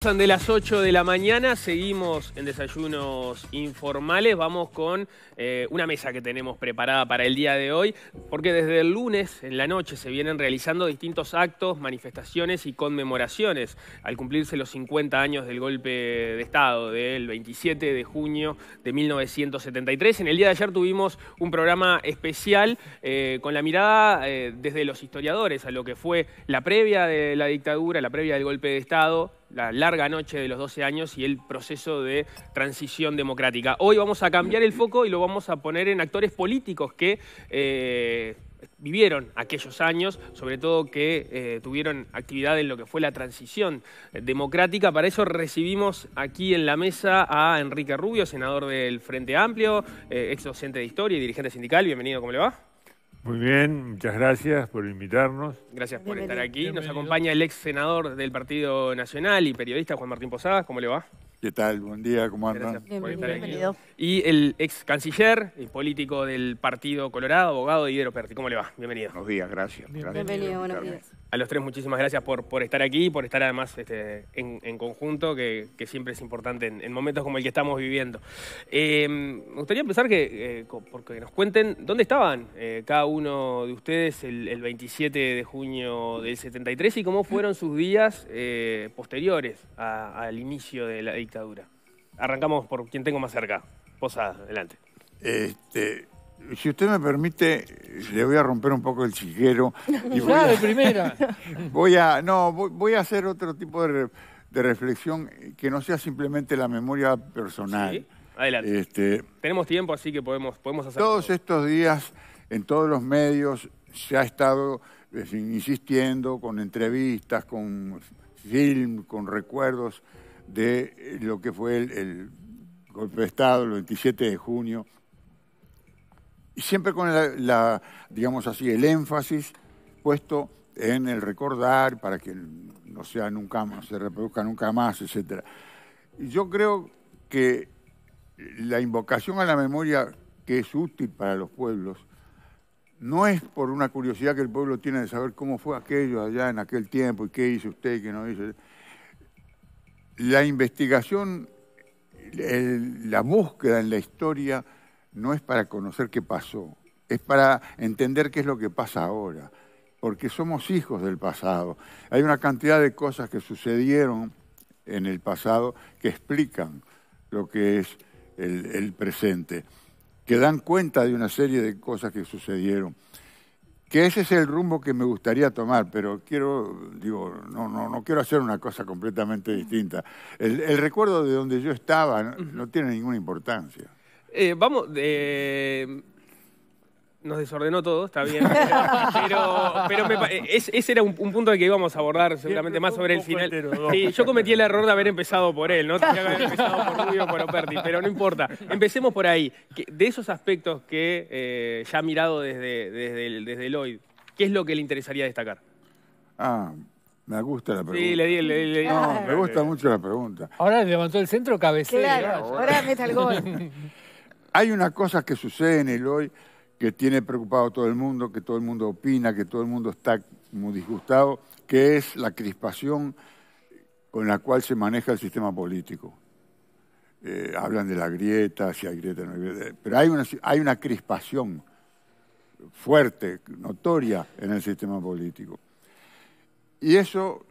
Pasan de las 8 de la mañana, seguimos en desayunos informales, vamos con eh, una mesa que tenemos preparada para el día de hoy, porque desde el lunes en la noche se vienen realizando distintos actos, manifestaciones y conmemoraciones al cumplirse los 50 años del golpe de Estado del 27 de junio de 1973. En el día de ayer tuvimos un programa especial eh, con la mirada eh, desde los historiadores a lo que fue la previa de la dictadura, la previa del golpe de Estado, la larga noche de los 12 años y el proceso de transición democrática. Hoy vamos a cambiar el foco y lo vamos a poner en actores políticos que eh, vivieron aquellos años, sobre todo que eh, tuvieron actividad en lo que fue la transición democrática. Para eso recibimos aquí en la mesa a Enrique Rubio, senador del Frente Amplio, eh, ex docente de historia y dirigente sindical. Bienvenido, ¿cómo le va? Muy bien, muchas gracias por invitarnos. Gracias por estar aquí. Nos acompaña el ex senador del Partido Nacional y periodista Juan Martín Posadas. ¿Cómo le va? ¿Qué tal? Buen día, ¿cómo andan? Bienvenido. Y el ex canciller y político del Partido Colorado, abogado de Hidro Perti. ¿Cómo le va? Bienvenido. Buenos días, gracias. gracias. Bienvenido buenos días a los tres muchísimas gracias por, por estar aquí, por estar además este, en, conjunto, que, siempre es importante en, momentos como el que estamos viviendo. Em, me gustaría empezar que, eh, porque nos cuenten dónde estaban eh, cada uno de ustedes el, 27 de junio del 73 y cómo fueron sus días eh, posteriores al inicio de la dictadura. Arrancamos por quien tengo más cerca. Posada, adelante. Este, si usted me permite, le voy a romper un poco el chiquero. Y voy de primera. Voy a, no, voy, a hacer otro tipo de, de, reflexión que no sea simplemente la memoria personal. ¿Sí? Adelante. Este, Tenemos tiempo, así que podemos, podemos hacer. Todos estos días, en todos los medios, se ha estado insistiendo con entrevistas, con film, con recuerdos de lo que fue el, el golpe de Estado el 27 de junio y siempre con la, digamos así, el énfasis puesto en el recordar para que no sea nunca más, se reproduzca nunca más, etc. Yo creo que la invocación a la memoria que es útil para los pueblos no es por una curiosidad que el pueblo tiene de saber cómo fue aquello allá en aquel tiempo y qué hizo usted y qué no hizo. La investigación, la búsqueda en la historia no es para conocer qué pasó, es para entender qué es lo que pasa ahora, porque somos hijos del pasado. Hay una cantidad de cosas que sucedieron en el pasado que explican lo que es el, presente, que dan cuenta de una serie de cosas que sucedieron. Que ese es el rumbo que me gustaría tomar, pero quiero, digo, no, no, no quiero hacer una cosa completamente distinta. El, recuerdo de donde yo estaba no tiene ninguna importancia. Eh, vamos, eh, nos desordenó todo, está bien. Pero, ese era un, punto que íbamos a abordar seguramente más sobre el final. yo cometí el error de haber empezado por él, no tenía haber empezado por por pero no importa. Empecemos por ahí. De esos aspectos que eh, ya ha mirado desde, desde, desde ¿qué es lo que le interesaría destacar? Ah, me gusta la pregunta. Sí, le di, le, le, No, me gusta mucho la pregunta. Ahora levantó el centro cabecera. ahora mete el gol. Hay una cosa que sucede en el hoy que tiene preocupado a todo el mundo, que todo el mundo opina, que todo el mundo está muy disgustado, que es la crispación con la cual se maneja el sistema político. Eh, hablan de la grieta, si hay grieta, no hay grieta, pero hay una, hay una crispación fuerte, notoria en el sistema político. Y eso,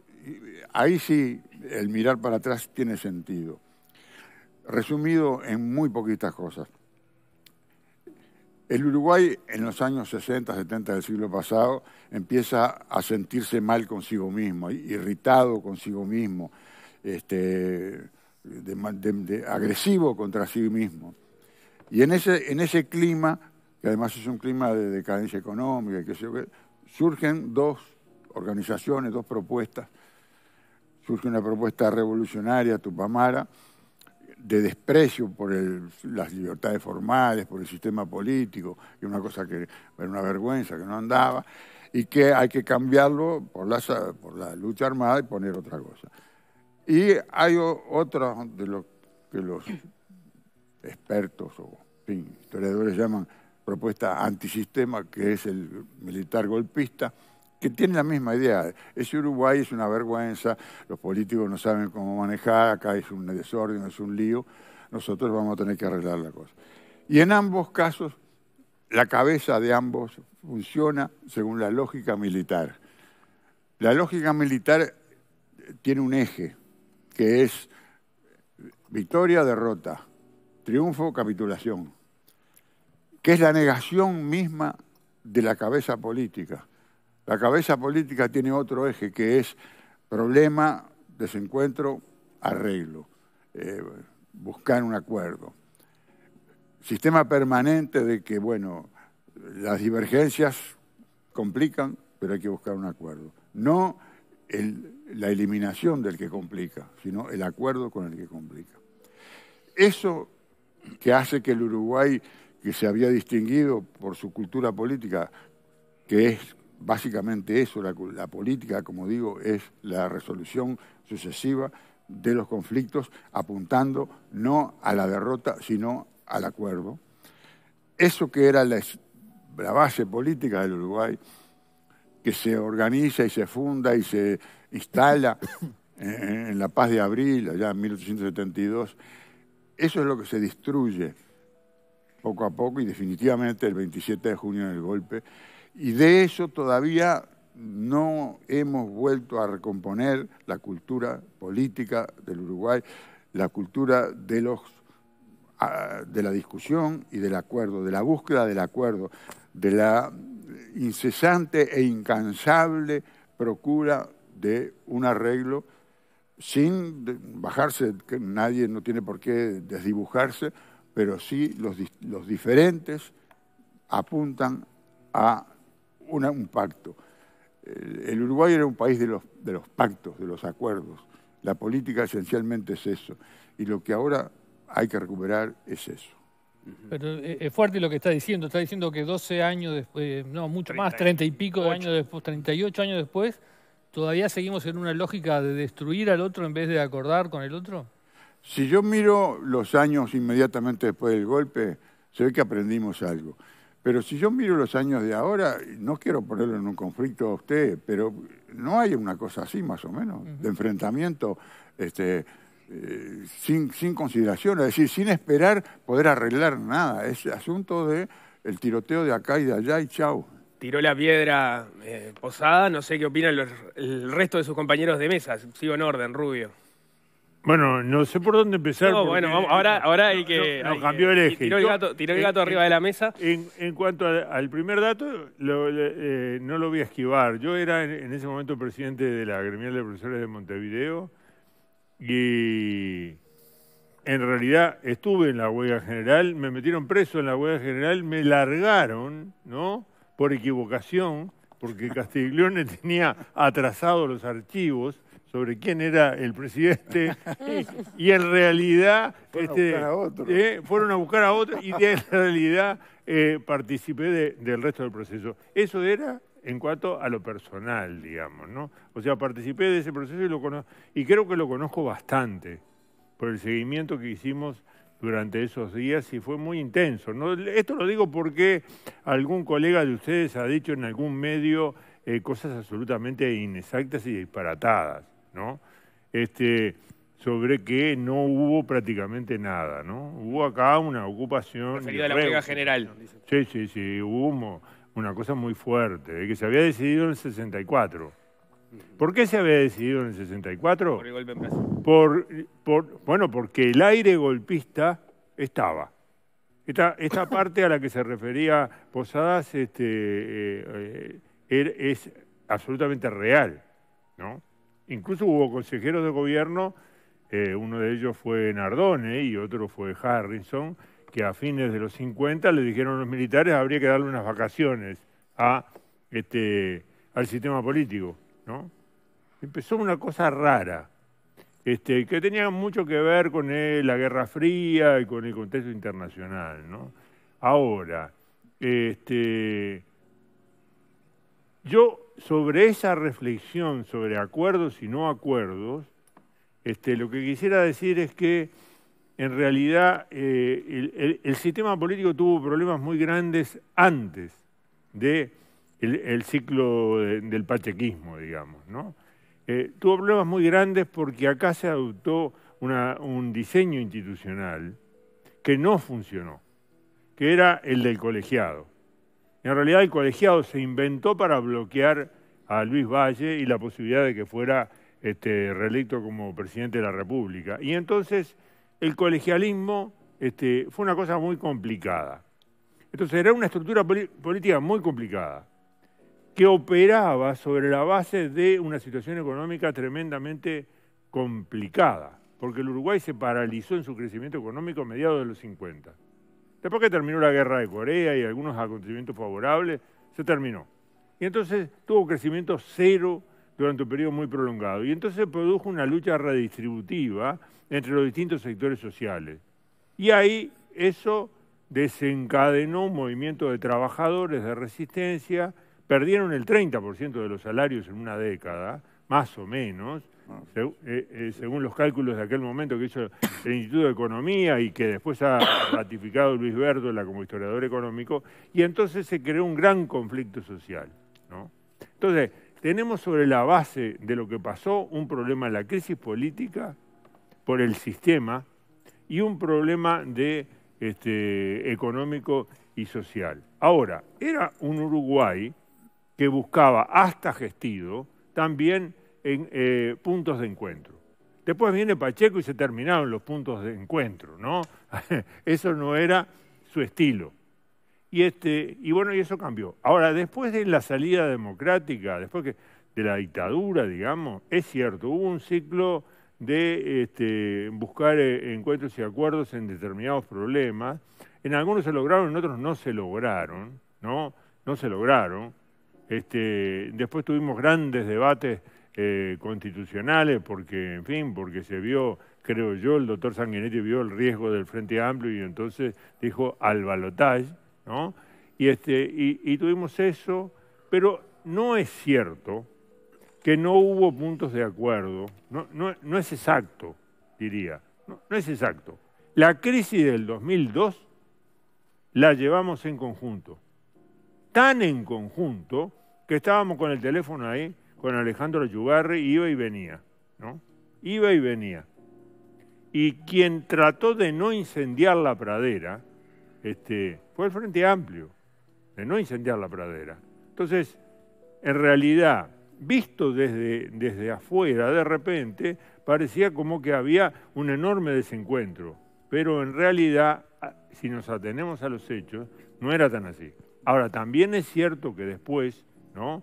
ahí sí, el mirar para atrás tiene sentido. Resumido en muy poquitas cosas. El Uruguay en los años 60, 70 del siglo pasado empieza a sentirse mal consigo mismo, irritado consigo mismo, este, agresivo contra sí mismo. Y en ese, en ese clima, que además es un clima de decadencia económica, que surgen dos organizaciones, dos propuestas. Surge una propuesta revolucionaria, Tupamara, de desprecio por las libertades formales, por el sistema político, que una cosa que era una vergüenza, que no andaba, y que hay que cambiarlo por la, por la lucha armada y poner otra cosa. Y hay otro de lo que los expertos o historiadores llaman propuesta antisistema, que es el militar golpista, que tiene la misma idea. ese Uruguay, es una vergüenza, los políticos no saben cómo manejar, acá es un desorden, es un lío, nosotros vamos a tener que arreglar la cosa. Y en ambos casos, la cabeza de ambos funciona según la lógica militar. La lógica militar tiene un eje, que es victoria, derrota, triunfo, capitulación, que es la negación misma de la cabeza política. La cabeza política tiene otro eje que es problema, desencuentro, arreglo, eh, buscar un acuerdo. Sistema permanente de que, bueno, las divergencias complican, pero hay que buscar un acuerdo. No la eliminación del que complica, sino el acuerdo con el que complica. Eso que hace que el Uruguay, que se había distinguido por su cultura política, que es básicamente eso, la, política, como digo, es la resolución sucesiva de los conflictos apuntando no a la derrota, sino al acuerdo. Eso que era la, base política del Uruguay, que se organiza y se funda y se instala en, en la paz de abril, allá en 1872, eso es lo que se destruye poco a poco y definitivamente el 27 de junio en el golpe y de eso todavía no hemos vuelto a recomponer la cultura política del Uruguay, la cultura de, los, ah, de la discusión y del acuerdo, de la búsqueda del acuerdo, de la incesante e incansable procura de un arreglo sin bajarse, que nadie no tiene por qué desdibujarse, pero sí los diferentes apuntan a un pacto. El Uruguay era un país de los, de los pactos, de los acuerdos. La política esencialmente es eso. Y lo que ahora hay que recuperar es eso. Pero eh, es fuerte lo que está diciendo. Está diciendo que 12 años después, eh, no, mucho más, 30 y pico de años después, 38 años después, todavía seguimos en una lógica de destruir al otro en vez de acordar con el otro. Si yo miro los años inmediatamente después del golpe, se ve que aprendimos algo. Pero si yo miro los años de ahora, no quiero ponerlo en un conflicto a usted, pero no hay una cosa así más o menos, de enfrentamiento este, eh, sin, sin consideración, es decir, sin esperar poder arreglar nada. Es asunto de el tiroteo de acá y de allá y chao. Tiró la piedra eh, posada, no sé qué opinan los, el resto de sus compañeros de mesa. Sigo en orden, Rubio. Bueno, no sé por dónde empezar. No, bueno, ahora, ahora hay que... No, cambió el eje. Tiró el eh, gato, arriba eh, de la mesa. En, cuanto al primer dato, eh, no lo voy a esquivar. Yo era en, ese momento presidente de la gremial de profesores de Montevideo y en realidad estuve en la huelga general, me metieron preso en la huelga general, me largaron, ¿no? Por equivocación, porque Castiglione tenía atrasados los archivos sobre quién era el presidente y, en realidad fueron, a este, eh, fueron a buscar a otro y en realidad eh, participé del resto del proceso. Eso era en cuanto a lo personal, digamos, ¿no? O sea, participé de ese proceso y, lo y creo que lo conozco bastante por el seguimiento que hicimos durante esos días y fue muy intenso. Esto lo digo porque algún colega de ustedes ha dicho en algún medio eh, cosas absolutamente inexactas y disparatadas. Este, sobre que no hubo prácticamente nada, ¿no? Hubo acá una ocupación... Referido a la general. Sí, sí, sí, hubo una cosa muy fuerte, ¿eh? que se había decidido en el 64. ¿Por qué se había decidido en el 64? Por el golpe en Brasil. Por, bueno, porque el aire golpista estaba. Esta, parte a la que se refería Posadas este, eh, eh, er, es absolutamente real, ¿no? Incluso hubo consejeros de gobierno, eh, uno de ellos fue Nardone y otro fue Harrison, que a fines de los 50 le dijeron a los militares habría que darle unas vacaciones a este al sistema político, ¿no? Empezó una cosa rara, este, que tenía mucho que ver con eh, la Guerra Fría y con el contexto internacional, Ahora, este, yo sobre esa reflexión sobre acuerdos y no acuerdos, este, lo que quisiera decir es que en realidad eh, el, sistema político tuvo problemas muy grandes antes del ciclo del pachequismo, digamos. ¿no? Eh, tuvo problemas muy grandes porque acá se adoptó un diseño institucional que no funcionó, que era el del colegiado. En realidad el colegiado se inventó para bloquear a Luis Valle y la posibilidad de que fuera este, reelecto como presidente de la República. Y entonces el colegialismo este, fue una cosa muy complicada. Entonces era una estructura política muy complicada que operaba sobre la base de una situación económica tremendamente complicada, porque el Uruguay se paralizó en su crecimiento económico a mediados de los 50. Después que terminó la guerra de Corea y algunos acontecimientos favorables, se terminó. Y entonces tuvo crecimiento cero durante un periodo muy prolongado. Y entonces se produjo una lucha redistributiva entre los distintos sectores sociales. Y ahí eso desencadenó un movimiento de trabajadores de resistencia perdieron el 30% de los salarios en una década, más o menos, ah. eh, eh, según los cálculos de aquel momento que hizo el Instituto de Economía y que después ha ratificado Luis Bertola como historiador económico, y entonces se creó un gran conflicto social. Entonces, tenemos sobre la base de lo que pasó un problema de la crisis política por el sistema y un problema de este, económico y social. Ahora, era un Uruguay que buscaba hasta Gestido también en eh, puntos de encuentro. Después viene Pacheco y se terminaron los puntos de encuentro, ¿no? eso no era su estilo. Y, este, y bueno, y eso cambió. Ahora, después de la salida democrática, después que, de la dictadura, digamos, es cierto, hubo un ciclo de este, buscar eh, encuentros y acuerdos en determinados problemas. En algunos se lograron, en otros no se lograron, ¿no? No se lograron. Este, después tuvimos grandes debates eh, constitucionales, porque, en fin, porque se vio, creo yo, el doctor Sanguinetti vio el riesgo del Frente Amplio y entonces dijo al balotaje, ¿no? Y, este, y, tuvimos eso, pero no es cierto que no hubo puntos de acuerdo, no, no, es exacto, diría, no es exacto. La crisis del 2002 la llevamos en conjunto, tan en conjunto que estábamos con el teléfono ahí, con Alejandro Yugarri, iba y venía, ¿no? Iba y venía. Y quien trató de no incendiar la pradera este, fue el Frente Amplio, de no incendiar la pradera. Entonces, en realidad, visto desde, desde afuera, de repente, parecía como que había un enorme desencuentro, pero en realidad, si nos atenemos a los hechos, no era tan así. Ahora, también es cierto que después ¿no?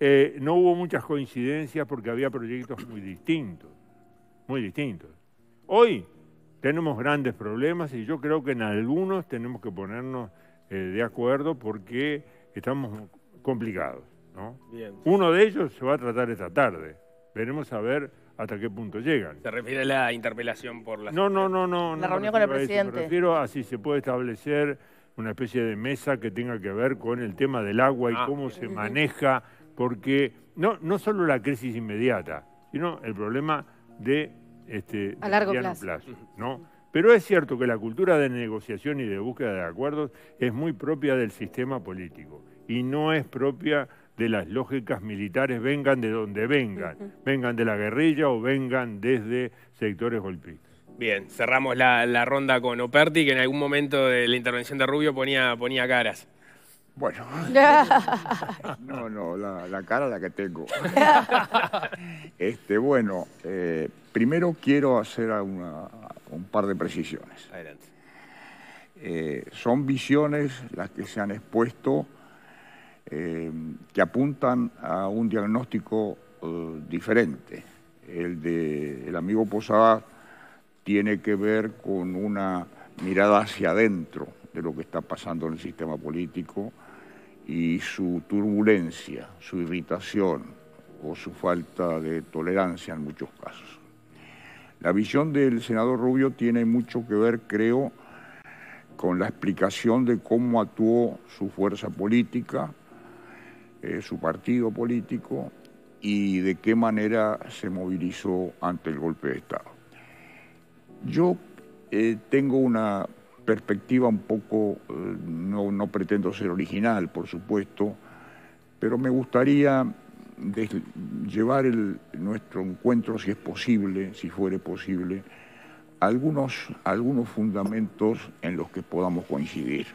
Eh, no hubo muchas coincidencias porque había proyectos muy distintos, muy distintos. Hoy tenemos grandes problemas y yo creo que en algunos tenemos que ponernos eh, de acuerdo porque estamos complicados. Uno de ellos se va a tratar esta tarde. Veremos a ver hasta qué punto llegan. ¿Se refiere a la interpelación por la... No, no, no, no. La no reunión con el presidente. Me refiero a si se puede establecer una especie de mesa que tenga que ver con el tema del agua y ah. cómo se maneja, porque no, no solo la crisis inmediata, sino el problema de este a largo plazo. ¿no? Pero es cierto que la cultura de negociación y de búsqueda de acuerdos es muy propia del sistema político y no es propia de las lógicas militares, vengan de donde vengan, vengan de la guerrilla o vengan desde sectores golpistas. Bien, cerramos la, ronda con Operti, que en algún momento de la intervención de Rubio ponía, ponía caras. Bueno, no, no, la, cara la que tengo. Este, bueno, eh, primero quiero hacer un par de precisiones. Adelante. Eh, son visiones las que se han expuesto eh, que apuntan a un diagnóstico diferente. El de el amigo Posada tiene que ver con una mirada hacia adentro de lo que está pasando en el sistema político y su turbulencia, su irritación o su falta de tolerancia en muchos casos. La visión del senador Rubio tiene mucho que ver, creo, con la explicación de cómo actuó su fuerza política, eh, su partido político y de qué manera se movilizó ante el golpe de Estado. Yo eh, tengo una perspectiva un poco, eh, no, pretendo ser original, por supuesto, pero me gustaría llevar el, nuestro encuentro, si es posible, si fuere posible, algunos, algunos fundamentos en los que podamos coincidir,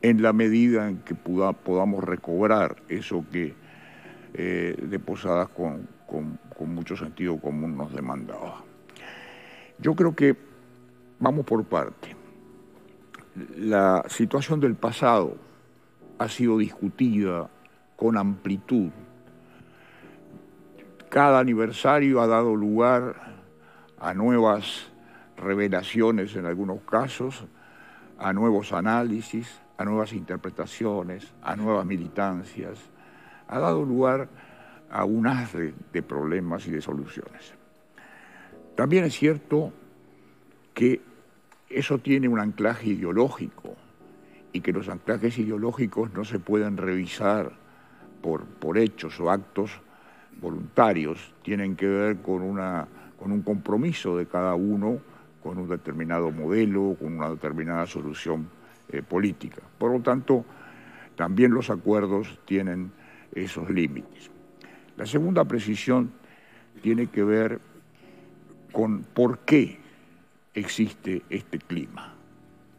en la medida en que podamos recobrar eso que eh, de Posadas con mucho sentido común nos demandaba. Yo creo que vamos por parte. La situación del pasado ha sido discutida con amplitud. Cada aniversario ha dado lugar a nuevas revelaciones en algunos casos, a nuevos análisis, a nuevas interpretaciones, a nuevas militancias. Ha dado lugar a un haz de, problemas y de soluciones. También es cierto que eso tiene un anclaje ideológico y que los anclajes ideológicos no se pueden revisar por, por hechos o actos voluntarios, tienen que ver con, una, con un compromiso de cada uno con un determinado modelo, con una determinada solución eh, política. Por lo tanto, también los acuerdos tienen esos límites. La segunda precisión tiene que ver con por qué existe este clima,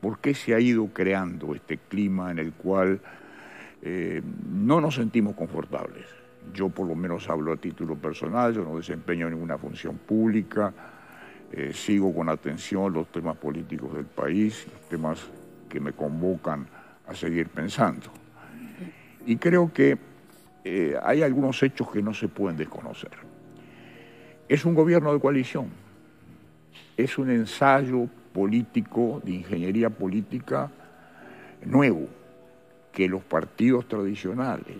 por qué se ha ido creando este clima en el cual eh, no nos sentimos confortables. Yo por lo menos hablo a título personal, yo no desempeño ninguna función pública, eh, sigo con atención los temas políticos del país, temas que me convocan a seguir pensando. Y creo que eh, hay algunos hechos que no se pueden desconocer es un gobierno de coalición, es un ensayo político, de ingeniería política nuevo, que los partidos tradicionales,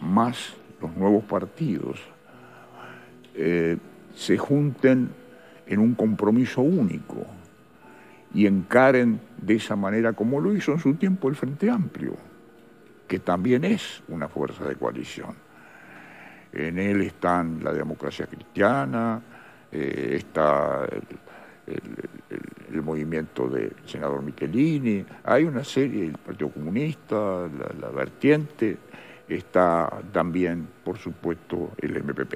más los nuevos partidos, eh, se junten en un compromiso único y encaren de esa manera como lo hizo en su tiempo el Frente Amplio, que también es una fuerza de coalición. En él están la democracia cristiana, eh, está el, movimiento del senador Michelini, hay una serie, el Partido Comunista, la, vertiente, está también, por supuesto, el MPP.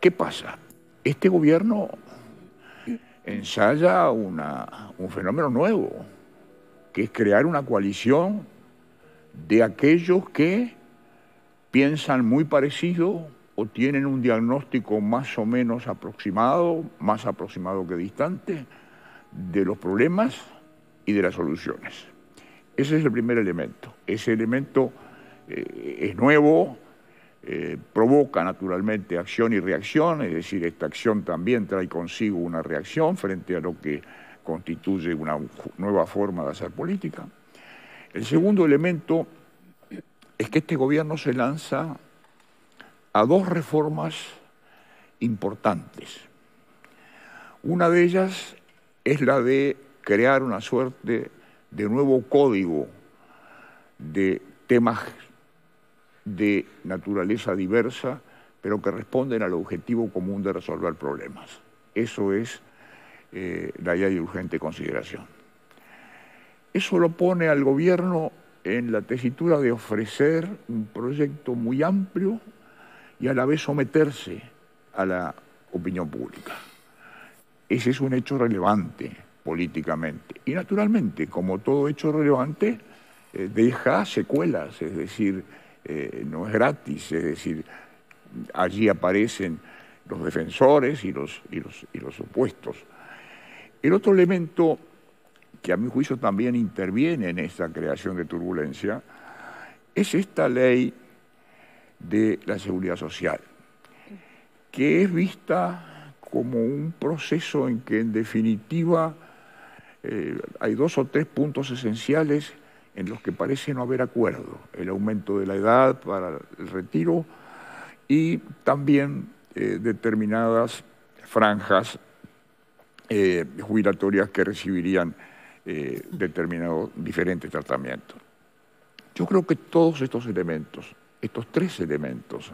¿Qué pasa? Este gobierno ensaya un fenómeno nuevo, que es crear una coalición de aquellos que piensan muy parecido o tienen un diagnóstico más o menos aproximado, más aproximado que distante, de los problemas y de las soluciones. Ese es el primer elemento. Ese elemento eh, es nuevo, eh, provoca naturalmente acción y reacción, es decir, esta acción también trae consigo una reacción frente a lo que constituye una nueva forma de hacer política. El segundo elemento es que este gobierno se lanza a dos reformas importantes. Una de ellas es la de crear una suerte de nuevo código de temas de naturaleza diversa, pero que responden al objetivo común de resolver problemas. Eso es eh, la ya de urgente consideración. Eso lo pone al gobierno en la tesitura de ofrecer un proyecto muy amplio y a la vez someterse a la opinión pública. Ese es un hecho relevante políticamente. Y naturalmente, como todo hecho relevante, eh, deja secuelas, es decir, eh, no es gratis, es decir, allí aparecen los defensores y los, y los, y los opuestos. El otro elemento que a mi juicio también interviene en esta creación de turbulencia, es esta ley de la seguridad social, que es vista como un proceso en que en definitiva eh, hay dos o tres puntos esenciales en los que parece no haber acuerdo, el aumento de la edad para el retiro y también eh, determinadas franjas eh, jubilatorias que recibirían eh, determinado diferente tratamiento. Yo creo que todos estos elementos, estos tres elementos,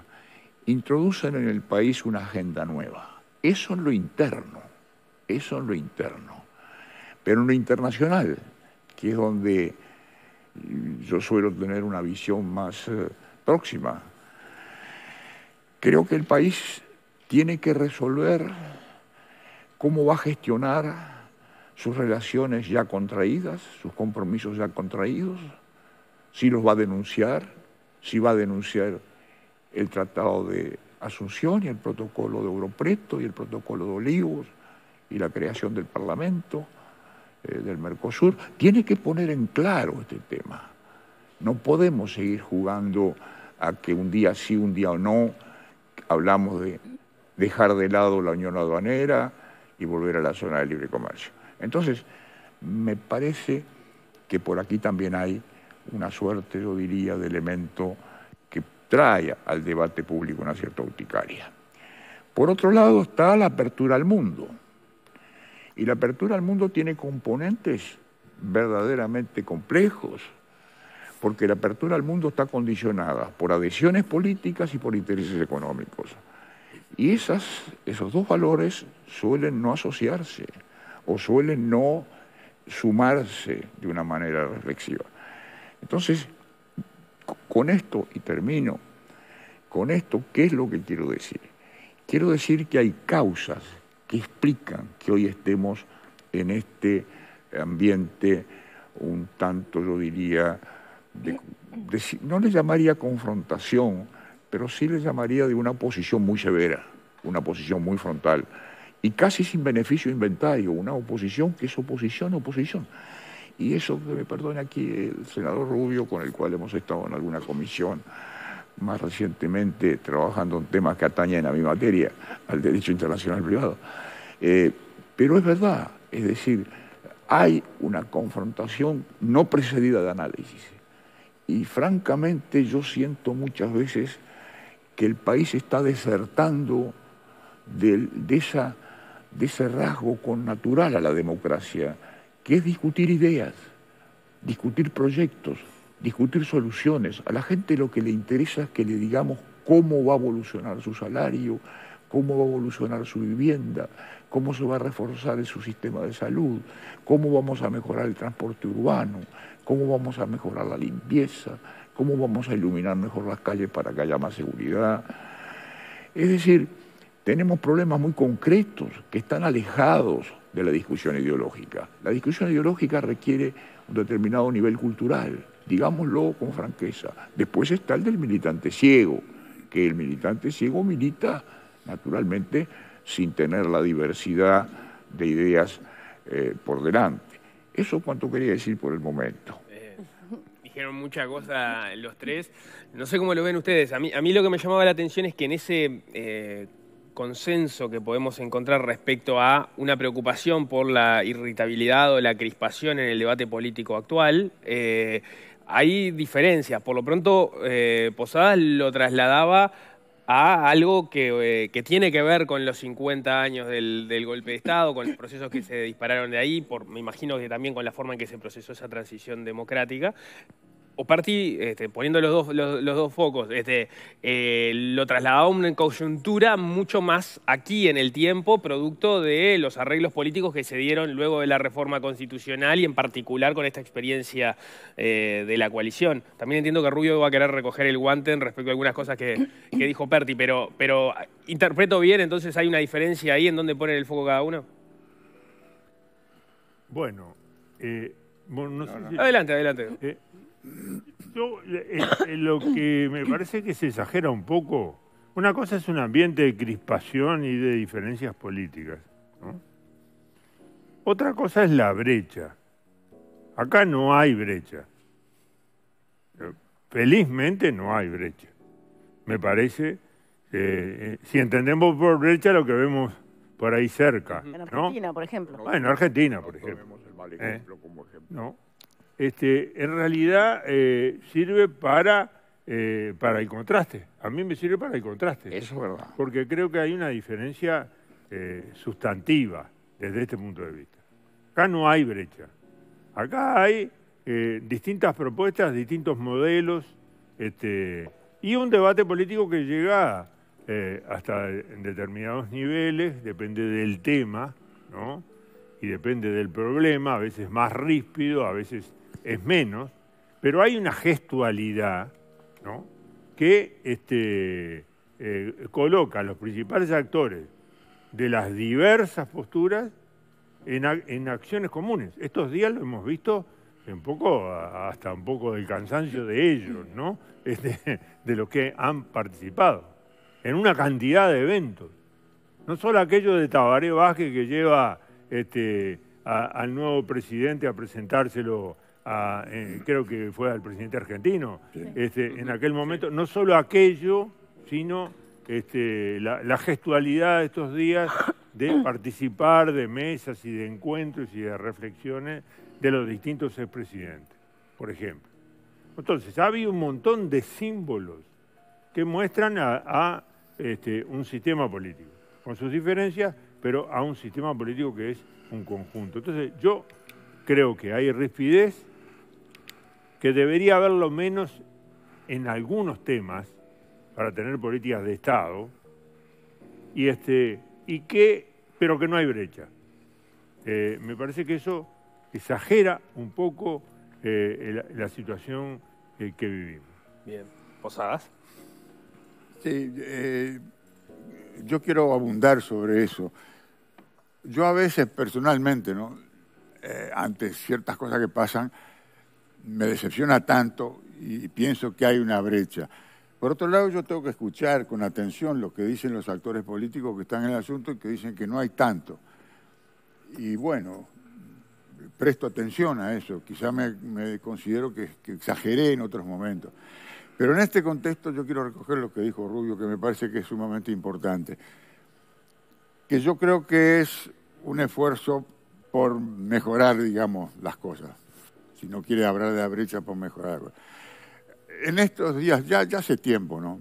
introducen en el país una agenda nueva. Eso es lo interno, eso en lo interno. Pero en lo internacional, que es donde mm, yo suelo tener una visión más eh, próxima, creo que el país tiene que resolver cómo va a gestionar sus relaciones ya contraídas, sus compromisos ya contraídos, si los va a denunciar, si va a denunciar el Tratado de Asunción y el protocolo de Europreto y el protocolo de Olivos y la creación del Parlamento eh, del Mercosur. Tiene que poner en claro este tema. No podemos seguir jugando a que un día sí, un día no, hablamos de dejar de lado la unión aduanera y volver a la zona de libre comercio. Entonces, me parece que por aquí también hay una suerte, yo diría, de elemento que trae al debate público una cierta auticaria. Por otro lado está la apertura al mundo. Y la apertura al mundo tiene componentes verdaderamente complejos, porque la apertura al mundo está condicionada por adhesiones políticas y por intereses económicos. Y esos dos valores suelen no asociarse o suelen no sumarse de una manera reflexiva. Entonces, con esto, y termino, con esto, ¿qué es lo que quiero decir? Quiero decir que hay causas que explican que hoy estemos en este ambiente un tanto, yo diría, no le llamaría confrontación, pero sí le llamaría de una posición muy severa, una posición muy frontal y casi sin beneficio inventario, una oposición que es oposición, oposición. Y eso, que me perdone aquí el senador Rubio, con el cual hemos estado en alguna comisión más recientemente trabajando en temas que atañen a mi materia, al derecho internacional privado. Eh, pero es verdad, es decir, hay una confrontación no precedida de análisis. Y francamente yo siento muchas veces que el país está desertando de esa de ese rasgo con natural a la democracia, que es discutir ideas, discutir proyectos, discutir soluciones. A la gente lo que le interesa es que le digamos cómo va a evolucionar su salario, cómo va a evolucionar su vivienda, cómo se va a reforzar su sistema de salud, cómo vamos a mejorar el transporte urbano, cómo vamos a mejorar la limpieza, cómo vamos a iluminar mejor las calles para que haya más seguridad. Es decir, tenemos problemas muy concretos que están alejados de la discusión ideológica. La discusión ideológica requiere un determinado nivel cultural, digámoslo con franqueza. Después está el del militante ciego, que el militante ciego milita naturalmente sin tener la diversidad de ideas eh, por delante. Eso es cuanto quería decir por el momento eh, dijeron muchas cosas los tres. No sé cómo lo ven ustedes. A mí, a mí lo que me llamaba la atención es que en ese eh, consenso que podemos encontrar respecto a una preocupación por la irritabilidad o la crispación en el debate político actual. Eh, hay diferencias. Por lo pronto, eh, Posadas lo trasladaba a algo que, eh, tiene que ver con los 50 años del, golpe de Estado, con los procesos que se dispararon de ahí, me imagino que también con la forma en que se procesó esa transición democrática, o este, poniendo los dos, los, dos focos, este, eh, lo trasladaba a una coyuntura mucho más aquí en el tiempo, producto de los arreglos políticos que se dieron luego de la reforma constitucional y en particular con esta experiencia eh, de la coalición. También entiendo que Rubio va a querer recoger el guante respecto a algunas cosas que, dijo Perti, pero, pero interpreto bien, entonces hay una diferencia ahí en dónde ponen el foco cada uno. Bueno, eh, no sé Si... adelante, adelante. Yo, eh, eh, lo que me parece que se exagera un poco, una cosa es un ambiente de crispación y de diferencias políticas. Otra cosa es la brecha. Acá no hay brecha. Eh, felizmente no hay brecha. Me parece, si entendemos por brecha lo que vemos por ahí cerca. En Argentina, por ejemplo. Ah, en Argentina, por ejemplo. No este, en realidad eh, sirve para, eh, para el contraste. A mí me sirve para el contraste. Eso es verdad. Porque creo que hay una diferencia eh, sustantiva desde este punto de vista. Acá no hay brecha. Acá hay distintas propuestas, distintos modelos este, y un debate político que llega hasta determinados niveles, depende del tema, ¿no? Y depende del problema, a veces más ríspido, a veces es menos, pero hay una gestualidad que este, eh, coloca a los principales actores de las diversas posturas en, acciones comunes. Estos días lo hemos visto poco, hasta un poco del cansancio de ellos, ¿no? Este, de los que han participado en una cantidad de eventos. No solo aquello de Tabaré Vázquez que lleva este, al nuevo presidente a presentárselo eh, creo que fue al presidente argentino, este, en aquel momento, no solo aquello, sino este, la, gestualidad de estos días de participar de mesas y de encuentros y de reflexiones de los distintos expresidentes, por ejemplo. Entonces, ha habido un montón de símbolos que muestran a, este, un sistema político, con sus diferencias, pero a un sistema político que es un conjunto. Entonces, yo creo que hay rispidez que debería haberlo menos en algunos temas para tener políticas de Estado, y este, y que, pero que no hay brecha. Eh, me parece que eso exagera un poco eh, la, situación eh, que vivimos. Bien. ¿Posadas? Sí, yo quiero abundar sobre eso. Yo a veces personalmente, ¿no? ante ciertas cosas que pasan, me decepciona tanto y pienso que hay una brecha. Por otro lado, yo tengo que escuchar con atención lo que dicen los actores políticos que están en el asunto y que dicen que no hay tanto. Y bueno, presto atención a eso, quizá me, considero que, exageré en otros momentos. Pero en este contexto yo quiero recoger lo que dijo Rubio, que me parece que es sumamente importante, que yo creo que es un esfuerzo por mejorar, digamos, las cosas si no quiere hablar de la brecha por pues mejorar. En estos días, ya, hace tiempo, ¿no?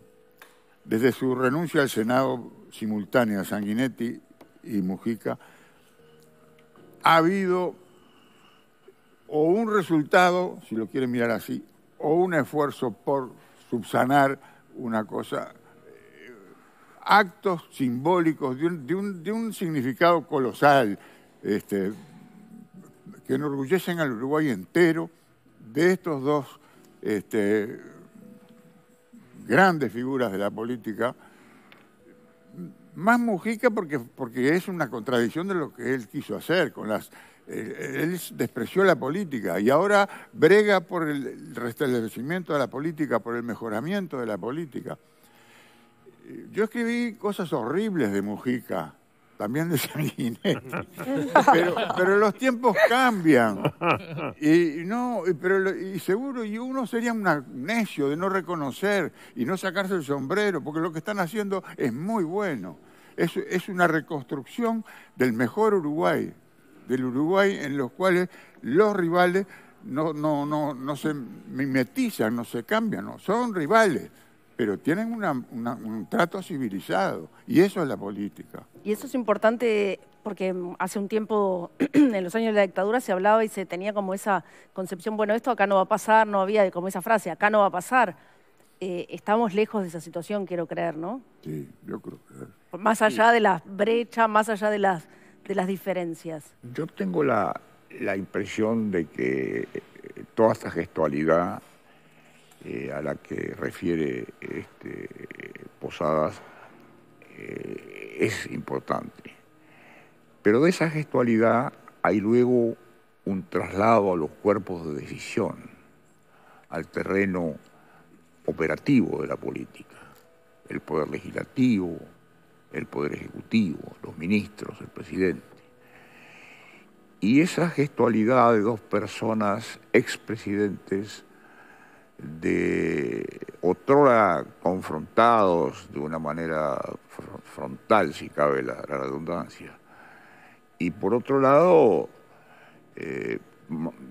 Desde su renuncia al Senado simultánea, Sanguinetti y Mujica, ha habido o un resultado, si lo quieren mirar así, o un esfuerzo por subsanar una cosa, eh, actos simbólicos de un, significado colosal, este, que enorgullecen al Uruguay entero de estos dos este, grandes figuras de la política, más Mujica porque, porque es una contradicción de lo que él quiso hacer con las él despreció la política y ahora brega por el restablecimiento de la política, por el mejoramiento de la política. Yo escribí cosas horribles de Mujica también de San Pero, pero los tiempos cambian. Y, no, pero, y seguro, y uno sería un necio de no reconocer y no sacarse el sombrero, porque lo que están haciendo es muy bueno. Es, una reconstrucción del mejor Uruguay, del Uruguay en los cuales los rivales no, no, no, no se mimetizan, no se cambian, son rivales pero tienen un trato civilizado y eso es la política. Y eso es importante porque hace un tiempo, en los años de la dictadura, se hablaba y se tenía como esa concepción, bueno, esto acá no va a pasar, no había como esa frase, acá no va a pasar. Eh, estamos lejos de esa situación, quiero creer, ¿no? Sí, yo creo. Que... Más allá de las brechas, más allá de las, de las diferencias. Yo tengo la, la impresión de que eh, toda esta gestualidad eh, a la que refiere este, Posadas eh, es importante. Pero de esa gestualidad hay luego un traslado a los cuerpos de decisión, al terreno operativo de la política, el poder legislativo, el poder ejecutivo, los ministros, el presidente. Y esa gestualidad de dos personas expresidentes de otrora confrontados de una manera frontal, si cabe la, redundancia. Y por otro lado, eh,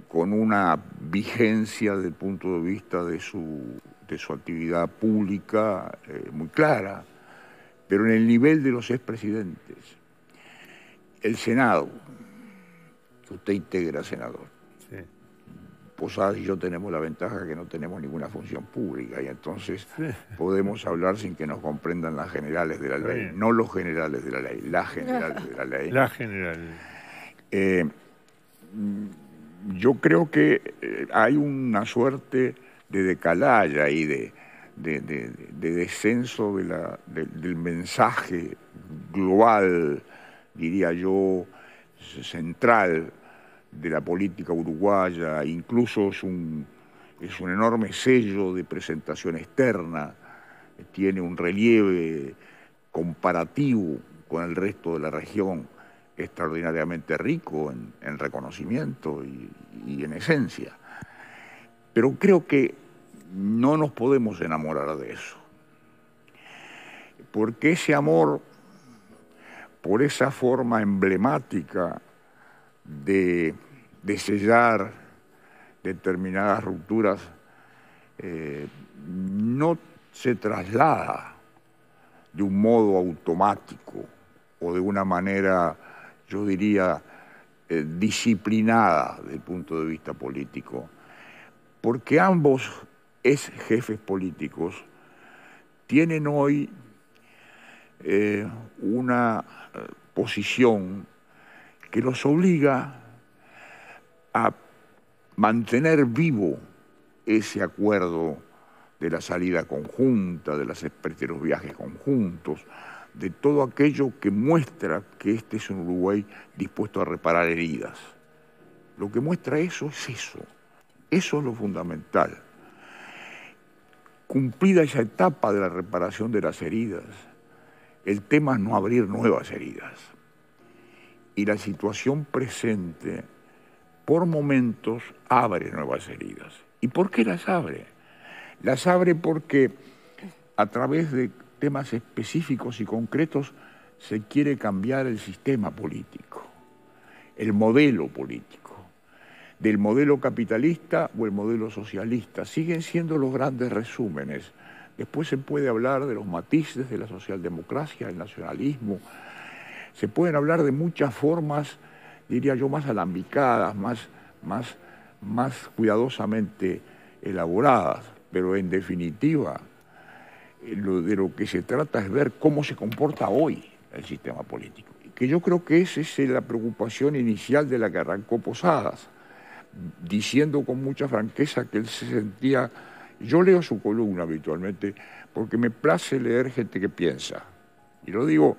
con una vigencia desde el punto de vista de su, actividad pública eh, muy clara, pero en el nivel de los expresidentes. El Senado, que usted integra, senador Posadas y yo tenemos la ventaja que no tenemos ninguna función pública y entonces podemos hablar sin que nos comprendan las generales de la ley, no los generales de la ley, las generales de la ley. Las generales. Eh, yo creo que eh, hay una suerte de decalaya y de, descenso del mensaje global, diría yo, central de la política uruguaya, incluso es un, es un enorme sello de presentación externa, tiene un relieve comparativo con el resto de la región extraordinariamente rico en, reconocimiento y, en esencia. Pero creo que no nos podemos enamorar de eso, porque ese amor por esa forma emblemática de de sellar determinadas rupturas, eh, no se traslada de un modo automático o de una manera, yo diría, eh, disciplinada desde el punto de vista político, porque ambos ex jefes políticos tienen hoy eh, una posición que los obliga mantener vivo ese acuerdo de la salida conjunta, de, las, de los viajes conjuntos, de todo aquello que muestra que este es un Uruguay dispuesto a reparar heridas. Lo que muestra eso es eso. Eso es lo fundamental. Cumplida esa etapa de la reparación de las heridas, el tema es no abrir nuevas heridas. Y la situación presente por momentos abre nuevas heridas. ¿Y por qué las abre? Las abre porque a través de temas específicos y concretos se quiere cambiar el sistema político, el modelo político, del modelo capitalista o el modelo socialista. Siguen siendo los grandes resúmenes. Después se puede hablar de los matices de la socialdemocracia, el nacionalismo. Se pueden hablar de muchas formas diría yo, más alambicadas, más, más, más cuidadosamente elaboradas, pero en definitiva eh, lo de lo que se trata es ver cómo se comporta hoy el sistema político, que yo creo que esa es eh, la preocupación inicial de la que arrancó Posadas, diciendo con mucha franqueza que él se sentía, yo leo su columna habitualmente porque me place leer gente que piensa, y lo digo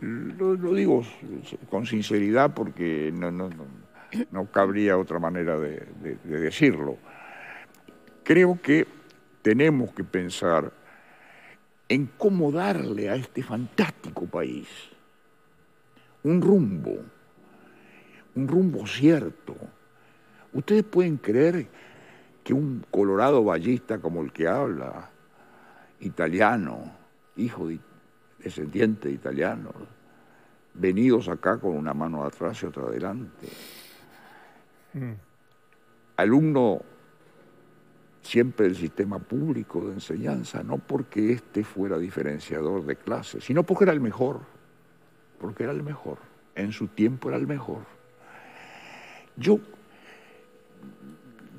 lo, digo con sinceridad porque no, cabría otra manera de, decirlo. Creo que tenemos que pensar en cómo darle a este fantástico país un rumbo, un rumbo cierto. Ustedes pueden creer que un colorado ballista como el que habla, italiano, hijo de descendientes italianos, venidos acá con una mano atrás y otra adelante. Mm. Alumno siempre del sistema público de enseñanza, no porque éste fuera diferenciador de clases, sino porque era el mejor, porque era el mejor, en su tiempo era el mejor. Yo,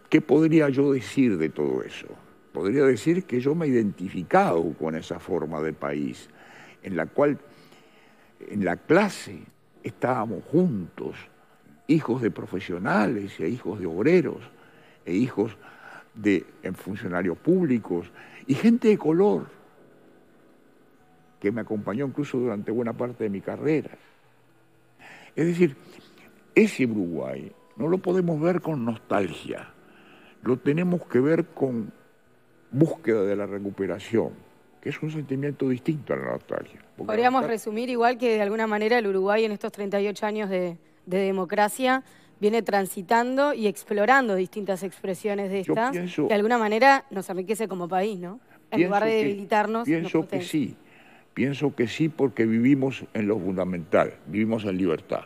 ¿qué podría yo decir de todo eso? Podría decir que yo me he identificado con esa forma de país, en la cual en la clase estábamos juntos, hijos de profesionales e hijos de obreros e hijos de funcionarios públicos y gente de color que me acompañó incluso durante buena parte de mi carrera. Es decir, ese Uruguay no lo podemos ver con nostalgia, lo tenemos que ver con búsqueda de la recuperación que es un sentimiento distinto a la nostalgia. Podríamos resumir igual que de alguna manera el Uruguay en estos 38 años de, democracia viene transitando y explorando distintas expresiones de estas, de alguna manera nos enriquece como país, ¿no? En lugar de debilitarnos. pienso que sí, pienso que sí porque vivimos en lo fundamental, vivimos en libertad.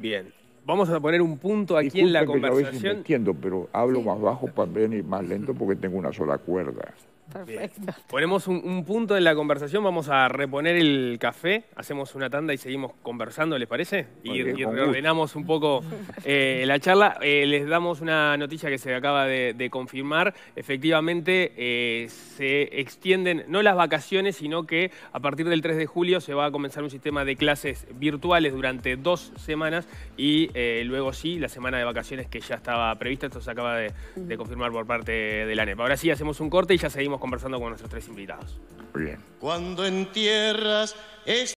Bien, vamos a poner un punto aquí en la conversación. entiendo, pero hablo más bajo para venir más lento porque tengo una sola cuerda. Perfecto. Ponemos un, punto en la conversación, vamos a reponer el café, hacemos una tanda y seguimos conversando, ¿les parece? Y, reordenamos un poco eh, la charla. Eh, les damos una noticia que se acaba de, confirmar. Efectivamente, eh, se extienden no las vacaciones, sino que a partir del 3 de julio se va a comenzar un sistema de clases virtuales durante dos semanas y luego sí, la semana de vacaciones que ya estaba prevista. Esto se acaba de, de confirmar por parte de la NEP. Ahora sí, hacemos un corte y ya seguimos conversando con nuestros tres invitados. bien. Cuando entierras... Es...